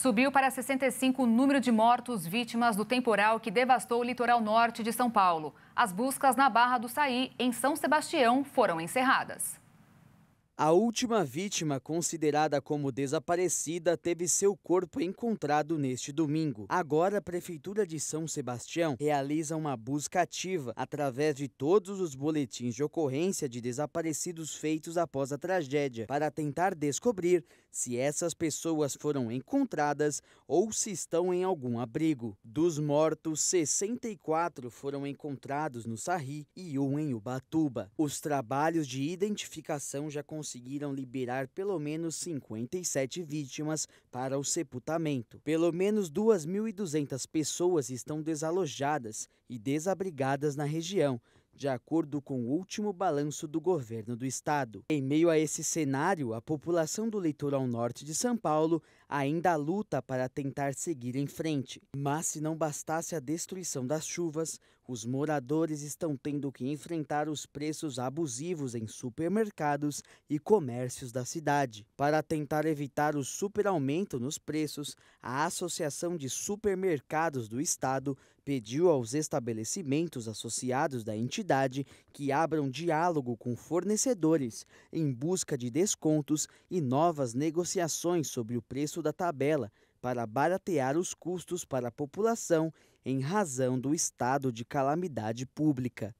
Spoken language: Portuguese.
Subiu para 65 o número de mortos vítimas do temporal que devastou o litoral norte de São Paulo. As buscas na Barra do Saí, em São Sebastião, foram encerradas. A última vítima, considerada como desaparecida, teve seu corpo encontrado neste domingo. Agora, a Prefeitura de São Sebastião realiza uma busca ativa através de todos os boletins de ocorrência de desaparecidos feitos após a tragédia, para tentar descobrir se essas pessoas foram encontradas ou se estão em algum abrigo. Dos mortos, 64 foram encontrados no Sarri e um em Ubatuba. Os trabalhos de identificação já conseguiram liberar pelo menos 57 vítimas para o sepultamento. Pelo menos 2.200 pessoas estão desalojadas e desabrigadas na região, de acordo com o último balanço do governo do estado. Em meio a esse cenário, a população do litoral norte de São Paulo ainda luta para tentar seguir em frente. Mas se não bastasse a destruição das chuvas, os moradores estão tendo que enfrentar os preços abusivos em supermercados e comércios da cidade. Para tentar evitar o superaumento nos preços, a Associação de Supermercados do Estado pediu aos estabelecimentos associados da entidade que abram diálogo com fornecedores em busca de descontos e novas negociações sobre o preço da tabela para baratear os custos para a população em razão do estado de calamidade pública.